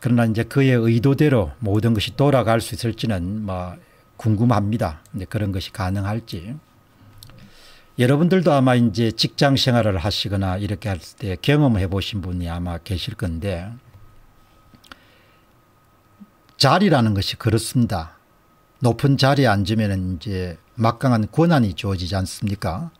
그러나 이제 그의 의도대로 모든 것이 돌아갈 수 있을지는 뭐 궁금합니다. 근데 그런 것이 가능할지. 여러분들도 아마 이제 직장 생활을 하시거나 이렇게 할 때 경험해 보신 분이 아마 계실 건데 자리라는 것이 그렇습니다. 높은 자리에 앉으면 이제 막강한 권한이 주어지지 않습니까?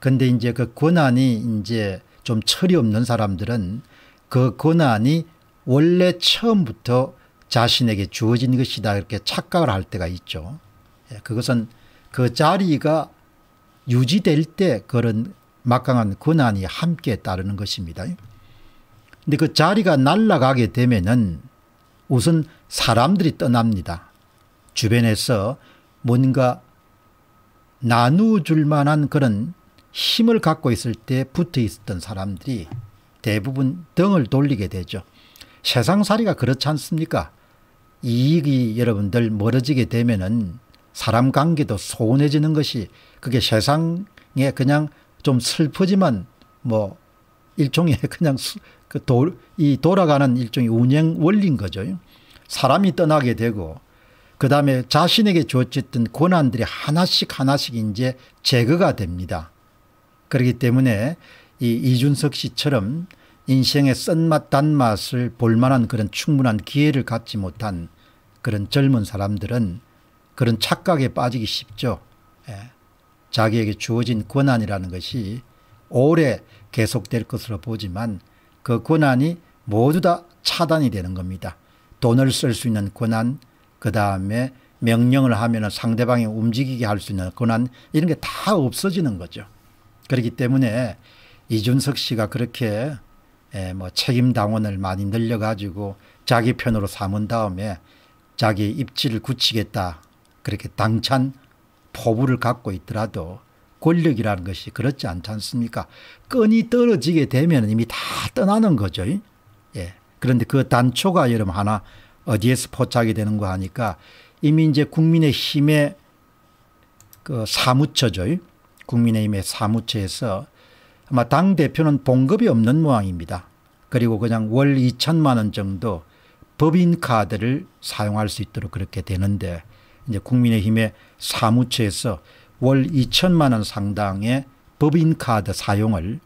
근데 이제 그 권한이 이제 좀 철이 없는 사람들은 그 권한이 원래 처음부터 자신에게 주어진 것이다 이렇게 착각을 할 때가 있죠. 예, 그것은 그 자리가 유지될 때 그런 막강한 권한이 함께 따르는 것입니다. 그런데그 자리가 날아가게 되면은 우선 사람들이 떠납니다. 주변에서 뭔가 나누어줄 만한 그런 힘을 갖고 있을 때 붙어 있었던 사람들이 대부분 등을 돌리게 되죠. 세상살이가 그렇지 않습니까? 이익이 여러분들 멀어지게 되면은 사람 관계도 소원해지는 것이 그게 세상에 그냥 좀 슬프지만 뭐 일종의 그냥 그 도, 이 돌아가는 일종의 운영 원리인 거죠. 사람이 떠나게 되고 그 다음에 자신에게 주어졌던 고난들이 하나씩 하나씩 이제 제거가 됩니다. 그렇기 때문에 이 이준석 씨처럼 인생의 쓴맛 단맛을 볼 만한 그런 충분한 기회를 갖지 못한 그런 젊은 사람들은 그런 착각에 빠지기 쉽죠. 예. 자기에게 주어진 권한이라는 것이 오래 계속될 것으로 보지만 그 권한이 모두 다 차단이 되는 겁니다. 돈을 쓸 수 있는 권한, 그 다음에 명령을 하면 상대방이 움직이게 할 수 있는 권한 이런 게 다 없어지는 거죠. 그렇기 때문에 이준석 씨가 그렇게 예, 뭐 책임 당원을 많이 늘려가지고 자기 편으로 삼은 다음에 자기 입지를 굳히겠다 그렇게 당찬 포부를 갖고 있더라도 권력이라는 것이 그렇지 않지 않습니까? 끈이 떨어지게 되면 이미 다 떠나는 거죠. 예. 그런데 그 단초가 여러분 하나 어디에서 포착이 되는 거 하니까 이미 이제 국민의 힘에그 사무처죠. 국민의힘의 사무처에서 아마 당대표는 봉급이 없는 모양입니다. 그리고 그냥 월 2천만 원 정도 법인카드를 사용할 수 있도록 그렇게 되는데 이제 국민의힘의 사무처에서 월 2천만 원 상당의 법인카드 사용을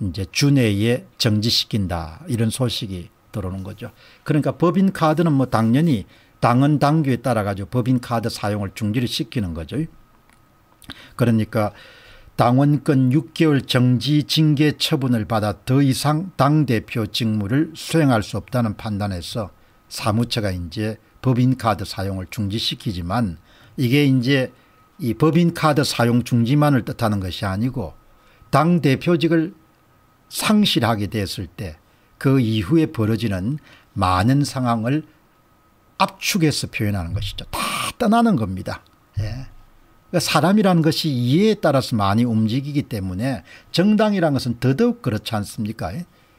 이제 주내에 정지시킨다 이런 소식이 들어오는 거죠. 그러니까 법인카드는 뭐 당연히 당은 당규에 따라 가지고 법인카드 사용을 중지를 시키는 거죠. 그러니까 당원권 6개월 정지 징계 처분을 받아 더 이상 당대표 직무를 수행할 수 없다는 판단에서 사무처가 이제 법인카드 사용을 중지시키지만 이게 이제 이 법인카드 사용 중지만을 뜻하는 것이 아니고 당대표직을 상실하게 됐을 때 그 이후에 벌어지는 많은 상황을 압축해서 표현하는 것이죠. 다 떠나는 겁니다. 예. 그러니까 사람이라는 것이 이해에 따라서 많이 움직이기 때문에 정당이라는 것은 더더욱 그렇지 않습니까?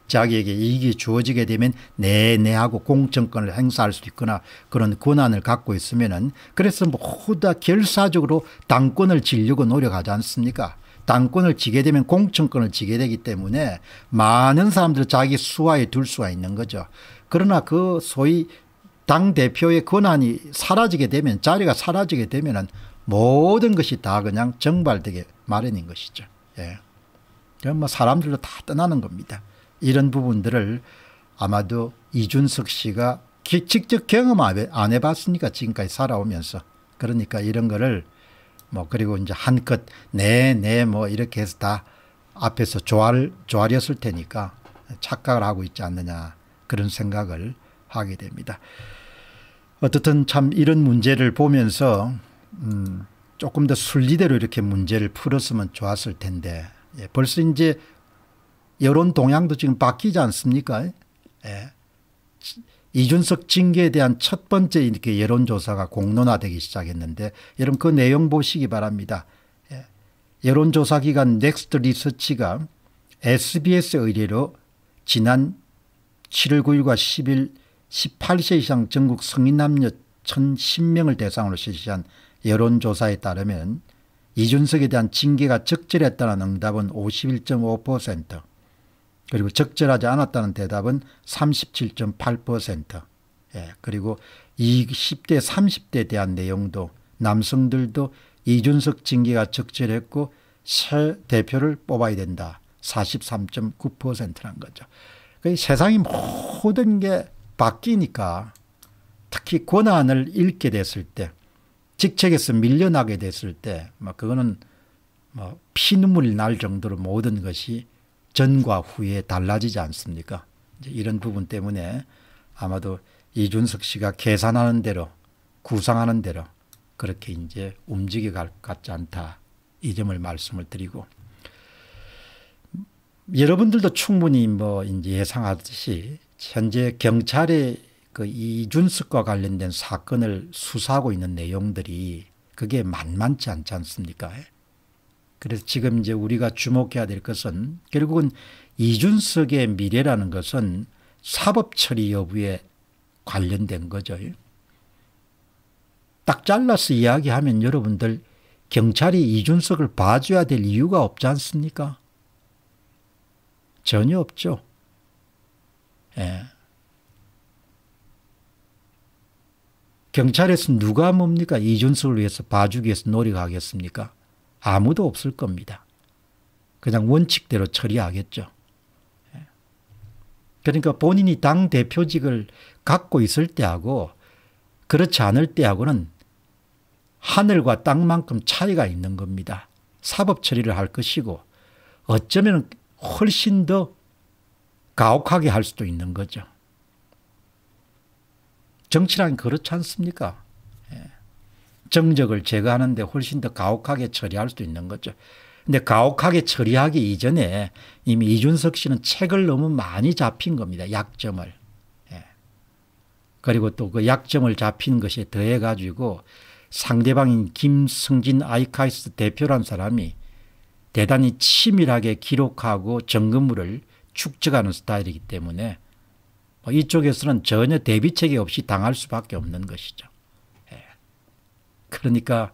자기에게 이익이 주어지게 되면 내내하고 공정권을 행사할 수 있거나 그런 권한을 갖고 있으면은 그래서 모두 다 결사적으로 당권을 지려고 노력하지 않습니까? 당권을 지게 되면 공천권을 지게 되기 때문에 많은 사람들을 자기 수하에 둘 수가 있는 거죠. 그러나 그 소위 당대표의 권한이 사라지게 되면 자리가 사라지게 되면 모든 것이 다 그냥 정발되게 마련인 것이죠. 예. 그럼 뭐 사람들로 다 떠나는 겁니다. 이런 부분들을 아마도 이준석 씨가 직접 경험 안 해봤으니까 지금까지 살아오면서 그러니까 이런 거를 뭐 그리고 이제 한껏 네네뭐 이렇게 해서 다 앞에서 조화를조화렸을 테니까 착각을 하고 있지 않느냐 그런 생각을 하게 됩니다. 어떻든 참 이런 문제를 보면서 음, 조금 더 순리대로 이렇게 문제를 풀었으면 좋았을 텐데 예, 벌써 이제 여론 동향도 지금 바뀌지 않습니까? 예. 이준석 징계에 대한 첫 번째 이렇게 여론조사가 공론화되기 시작했는데 여러분 그 내용 보시기 바랍니다. 예. 여론조사기관 넥스트 리서치가 SBS 의뢰로 지난 7월 9일과 10일 18세 이상 전국 성인 남녀 1,010명을 대상으로 실시한 여론조사에 따르면 이준석에 대한 징계가 적절했다는 응답은 51.5% 그리고 적절하지 않았다는 대답은 37.8% 예, 그리고 20대 3 0대 대한 내용도 남성들도 이준석 징계가 적절했고 새 대표를 뽑아야 된다 43.9%란 거죠. 그 세상이 모든 게 바뀌니까 특히 권한을 잃게 됐을 때 직책에서 밀려나게 됐을 때, 뭐 그거는 뭐 피눈물이 날 정도로 모든 것이 전과 후에 달라지지 않습니까? 이런 부분 때문에 아마도 이준석 씨가 계산하는 대로 구상하는 대로 그렇게 이제 움직여갈 것 같지 않다. 이 점을 말씀을 드리고 여러분들도 충분히 뭐 이제 예상하듯이 현재 경찰의 그 이준석과 관련된 사건을 수사하고 있는 내용들이 그게 만만치 않지 않습니까? 그래서 지금 이제 우리가 주목해야 될 것은 결국은 이준석의 미래라는 것은 사법 처리 여부에 관련된 거죠. 딱 잘라서 이야기하면 여러분들 경찰이 이준석을 봐줘야 될 이유가 없지 않습니까? 전혀 없죠. 예. 경찰에서 누가 뭡니까? 이준석을 위해서 봐주기 위해서 노력하겠습니까? 아무도 없을 겁니다. 그냥 원칙대로 처리하겠죠. 예. 그러니까 본인이 당 대표직을 갖고 있을 때하고 그렇지 않을 때하고는 하늘과 땅만큼 차이가 있는 겁니다. 사법 처리를 할 것이고 어쩌면 훨씬 더 가혹하게 할 수도 있는 거죠. 정치란 그렇지 않습니까? 예. 정적을 제거하는데 훨씬 더 가혹하게 처리할 수도 있는 거죠. 근데 가혹하게 처리하기 이전에 이미 이준석 씨는 책을 너무 많이 잡힌 겁니다. 약점을. 예. 그리고 또 그 약점을 잡힌 것에 더해 가지고 상대방인 김승진 아이카이스 대표란 사람이 대단히 치밀하게 기록하고 점검물을 축적하는 스타일이기 때문에 뭐 이쪽에서는 전혀 대비책이 없이 당할 수밖에 없는 것이죠. 예. 그러니까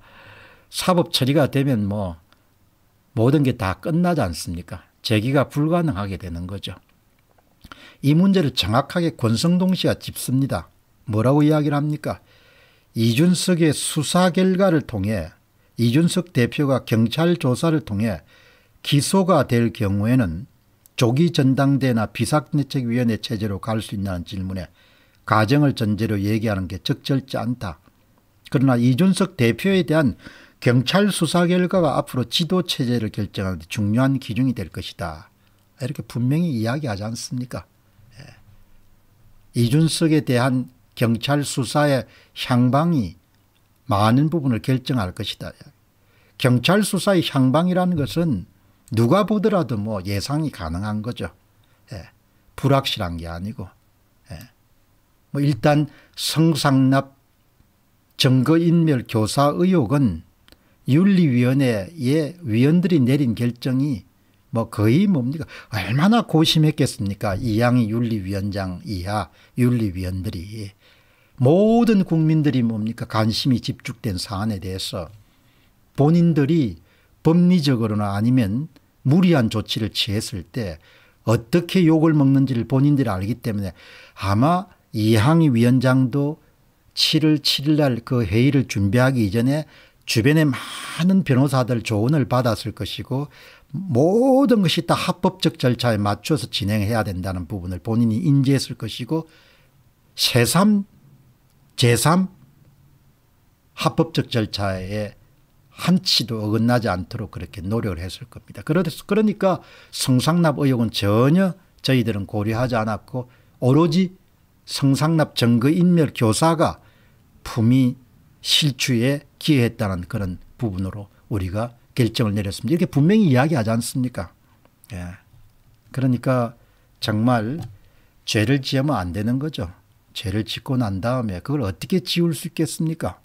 사법 처리가 되면 뭐 모든 게 다 끝나지 않습니까? 제기가 불가능하게 되는 거죠. 이 문제를 정확하게 권성동 씨가 짚습니다. 뭐라고 이야기를 합니까? 이준석의 수사 결과를 통해 이준석 대표가 경찰 조사를 통해 기소가 될 경우에는 조기 전당대나 비상대책위원회 체제로 갈 수 있냐는 질문에 가정을 전제로 얘기하는 게 적절치 않다. 그러나 이준석 대표에 대한 경찰 수사 결과가 앞으로 지도체제를 결정하는 데 중요한 기준이 될 것이다. 이렇게 분명히 이야기하지 않습니까? 예. 이준석에 대한 경찰 수사의 향방이 많은 부분을 결정할 것이다. 경찰 수사의 향방이라는 것은 누가 보더라도 뭐 예상이 가능한 거죠. 예. 불확실한 게 아니고. 예. 뭐 일단 성상납 증거인멸 교사 의혹은 윤리위원회의 위원들이 내린 결정이 뭐 거의 뭡니까 얼마나 고심했겠습니까 이양희 윤리위원장 이하 윤리위원들이 모든 국민들이 뭡니까 관심이 집중된 사안에 대해서 본인들이 법리적으로나 아니면 무리한 조치를 취했을 때 어떻게 욕을 먹는지를 본인들이 알기 때문에 아마 이항희 위원장도 7월 7일 날 그 회의를 준비하기 이전에 주변의 많은 변호사들 조언을 받았을 것이고 모든 것이 다 합법적 절차에 맞춰서 진행해야 된다는 부분을 본인이 인지했을 것이고 새삼, 제삼 합법적 절차에 한치도 어긋나지 않도록 그렇게 노력을 했을 겁니다. 그래서 그러니까 성상납 의혹은 전혀 저희들은 고려하지 않았고 오로지 성상납 증거인멸 교사가 품위 실추에 기여했다는 그런 부분으로 우리가 결정을 내렸습니다. 이렇게 분명히 이야기하지 않습니까? 예. 그러니까 정말 죄를 지으면 안 되는 거죠. 죄를 짓고 난 다음에 그걸 어떻게 지울 수 있겠습니까?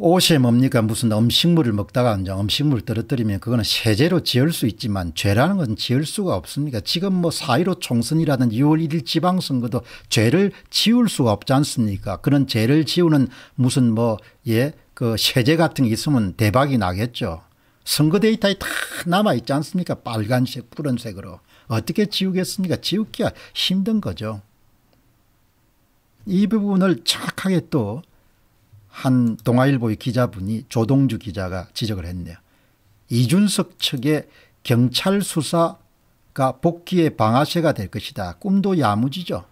옷에 뭡니까 무슨 음식물을 먹다가 이제 음식물 떨어뜨리면 그거는 세제로 지을 수 있지만 죄라는 건 지을 수가 없습니까 지금 뭐4이로 총선이라든 지 6월 1일 지방선거도 죄를 지울 수가 없지 않습니까 그런 죄를 지우는 무슨 뭐 예 그 세제 같은 게 있으면 대박이 나겠죠 선거 데이터에 다 남아 있지 않습니까 빨간색 푸른색으로 어떻게 지우겠습니까 지우기가 힘든 거죠 이 부분을 정확하게 또한 동아일보의 기자분이 조동주 기자가 지적을 했네요. 이준석 측의 경찰 수사가 복귀의 방아쇠가 될 것이다. 꿈도 야무지죠.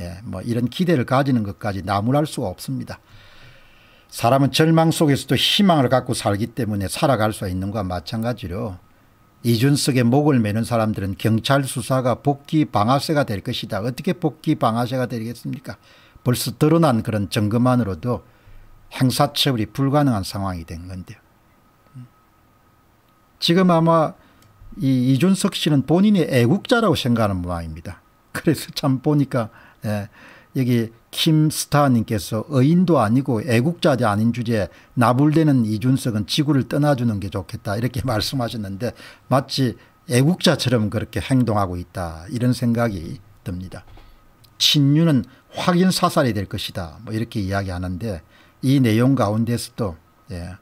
예, 뭐 이런 기대를 가지는 것까지 나무랄 수가 없습니다. 사람은 절망 속에서도 희망을 갖고 살기 때문에 살아갈 수 있는 것과 마찬가지로 이준석의 목을 매는 사람들은 경찰 수사가 복귀 방아쇠가 될 것이다. 어떻게 복귀 방아쇠가 되겠습니까? 벌써 드러난 그런 점검만으로도 행사처벌이 불가능한 상황이 된 건데요. 지금 아마 이 이준석 씨는 본인이 애국자라고 생각하는 모양입니다. 그래서 참 보니까 예, 여기 김스타님께서 의인도 아니고 애국자도 아닌 주제에 나불대는 이준석은 지구를 떠나주는 게 좋겠다 이렇게 말씀하셨는데 마치 애국자처럼 그렇게 행동하고 있다 이런 생각이 듭니다. 친유는 확인 사살이 될 것이다 뭐 이렇게 이야기하는데 이 내용 가운데서도 예,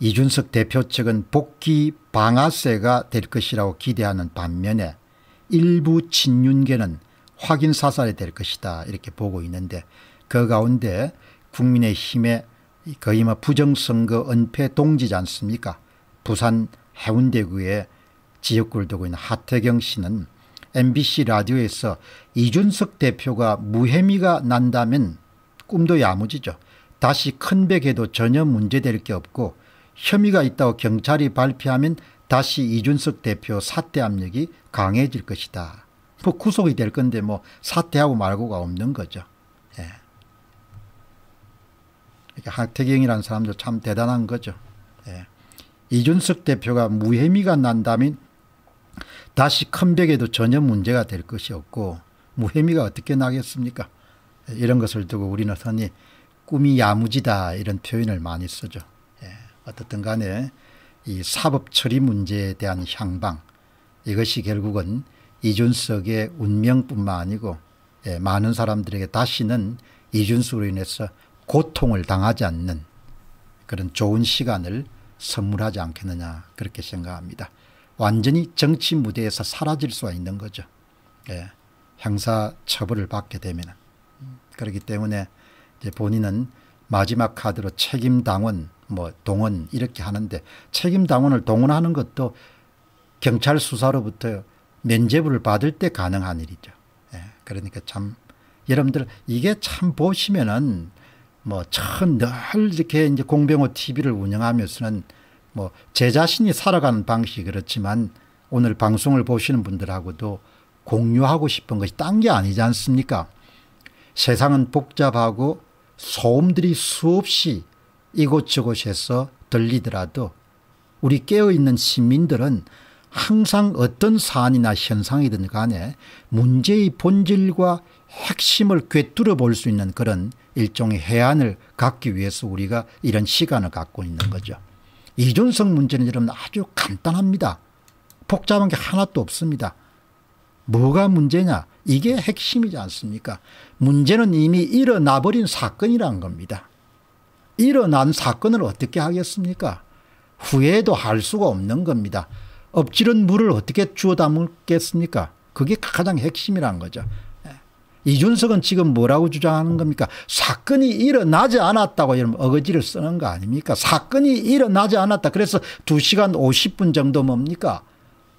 이준석 대표 측은 복귀 방아쇠가 될 것이라고 기대하는 반면에 일부 친윤계는 확인 사살이 될 것이다 이렇게 보고 있는데 그 가운데 국민의힘의 거의 뭐 부정선거 은폐 동지지 않습니까 부산 해운대구의 지역구를 두고 있는 하태경 씨는 MBC 라디오에서 이준석 대표가 무혐의가 난다면 꿈도 야무지죠. 다시 큰 백에도 전혀 문제될 게 없고 혐의가 있다고 경찰이 발표하면 다시 이준석 대표 사퇴 압력이 강해질 것이다. 뭐 구속이 될 건데 뭐 사퇴하고 말고가 없는 거죠. 예. 그러니 하태경이라는 사람도 참 대단한 거죠. 예. 이준석 대표가 무혐의가 난다면 다시 컴백에도 전혀 문제가 될 것이 없고 무혐의가 어떻게 나겠습니까? 이런 것을 두고 우리는 선이 꿈이 야무지다 이런 표현을 많이 쓰죠. 예, 어떻든 간에 이 사법 처리 문제에 대한 향방 이것이 결국은 이준석의 운명뿐만 아니고 예, 많은 사람들에게 다시는 이준석으로 인해서 고통을 당하지 않는 그런 좋은 시간을 선물하지 않겠느냐 그렇게 생각합니다. 완전히 정치 무대에서 사라질 수가 있는 거죠. 예, 형사 처벌을 받게 되면 그렇기 때문에 이제 본인은 마지막 카드로 책임 당원, 뭐 동원 이렇게 하는데 책임 당원을 동원하는 것도 경찰 수사로부터 면제부를 받을 때 가능한 일이죠. 예, 그러니까 참 여러분들 이게 참 보시면은 뭐참 늘 이렇게 이제 공병호 TV를 운영하면서는 뭐 제 자신이 살아가는 방식이 그렇지만 오늘 방송을 보시는 분들하고도 공유하고 싶은 것이 딴 게 아니지 않습니까? 세상은 복잡하고 소음들이 수없이 이곳저곳에서 들리더라도 우리 깨어있는 시민들은 항상 어떤 사안이나 현상이든 간에 문제의 본질과 핵심을 꿰뚫어 볼 수 있는 그런 일종의 해안을 갖기 위해서 우리가 이런 시간을 갖고 있는 거죠. 이존성 문제는 여러분 아주 간단합니다. 복잡한 게 하나도 없습니다. 뭐가 문제냐? 이게 핵심이지 않습니까? 문제는 이미 일어나버린 사건이란 겁니다. 일어난 사건을 어떻게 하겠습니까? 후회도 할 수가 없는 겁니다. 엎질은 물을 어떻게 주워 담겠습니까? 그게 가장 핵심이란 거죠. 예. 이준석은 지금 뭐라고 주장하는 겁니까? 사건이 일어나지 않았다고 이런 어거지를 쓰는 거 아닙니까? 사건이 일어나지 않았다. 그래서 2시간 50분 정도 뭡니까?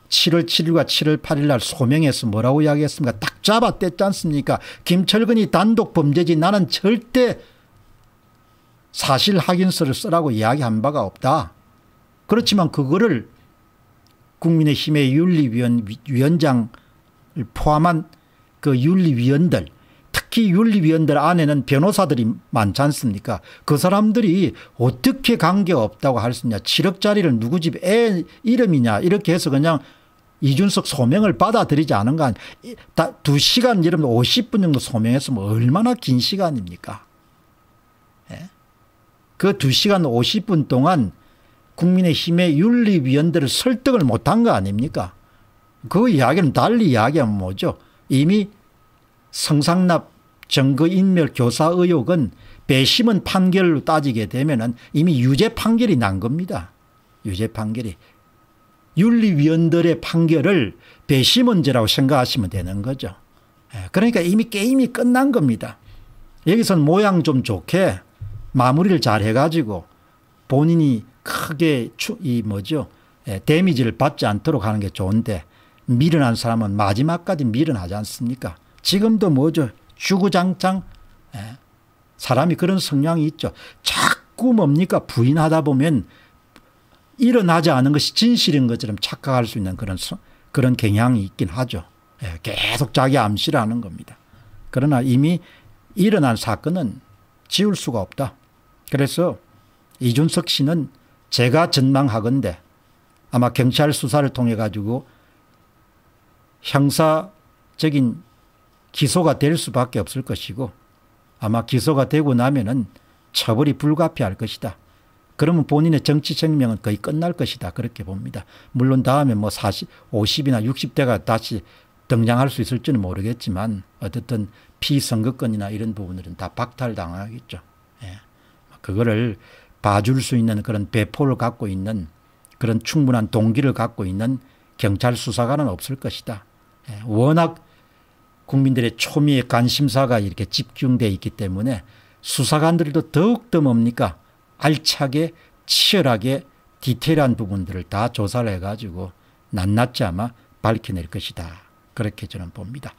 7월 7일과 7월 8일 날소명해서 뭐라고 이야기했습니까? 딱 잡아 뗐지 않습니까? 김철근이 단독 범죄지 나는 절대 사실 확인서를 쓰라고 이야기한 바가 없다. 그렇지만 그거를 국민의힘의 윤리위원 위원장을 포함한 그 윤리위원들 특히 윤리위원들 안에는 변호사들이 많지 않습니까 그 사람들이 어떻게 관계없다고 할 수 있냐 7억짜리를 누구 집 애 이름이냐 이렇게 해서 그냥 이준석 소명을 받아들이지 않은 거 아니에요. 2시간 이러 50분 정도 소명했으면 얼마나 긴 시간입니까? 예? 그 2시간 50분 동안 국민의힘의 윤리위원들을 설득을 못한 거 아닙니까? 그 이야기는 달리 이야기하면 뭐죠? 이미 성상납 정거인멸 교사 의혹은 배심은 판결로 따지게 되면 이미 유죄 판결이 난 겁니다. 유죄 판결이. 윤리위원들의 판결을 배심 문제라고 생각하시면 되는 거죠. 예, 그러니까 이미 게임이 끝난 겁니다. 여기선 모양 좀 좋게 마무리를 잘 해가지고 본인이 크게 이 뭐죠 예, 데미지를 받지 않도록 하는 게 좋은데 미련한 사람은 마지막까지 미련하지 않습니까? 지금도 뭐죠 주구장창 예, 사람이 그런 성향이 있죠. 자꾸 뭡니까 부인하다 보면 일어나지 않은 것이 진실인 것처럼 착각할 수 있는 그런 그런 경향이 있긴 하죠. 예, 계속 자기 암시를 하는 겁니다. 그러나 이미 일어난 사건은 지울 수가 없다. 그래서 이준석 씨는 제가 전망하건대 아마 경찰 수사를 통해 가지고 형사적인 기소가 될 수밖에 없을 것이고 아마 기소가 되고 나면은 처벌이 불가피할 것이다. 그러면 본인의 정치 생명은 거의 끝날 것이다. 그렇게 봅니다. 물론 다음에 뭐 40, 50이나 60대가 다시 등장할 수 있을지는 모르겠지만 어쨌든 피선거권이나 이런 부분들은 다 박탈당하겠죠. 예. 그거를 봐줄 수 있는 그런 배포를 갖고 있는 그런 충분한 동기를 갖고 있는 경찰 수사관은 없을 것이다. 예. 워낙 국민들의 초미의 관심사가 이렇게 집중되어 있기 때문에 수사관들도 더욱더 뭡니까 알차게 치열하게 디테일한 부분들을 다 조사를 해가지고 낱낱이 아마 밝혀낼 것이다. 그렇게 저는 봅니다.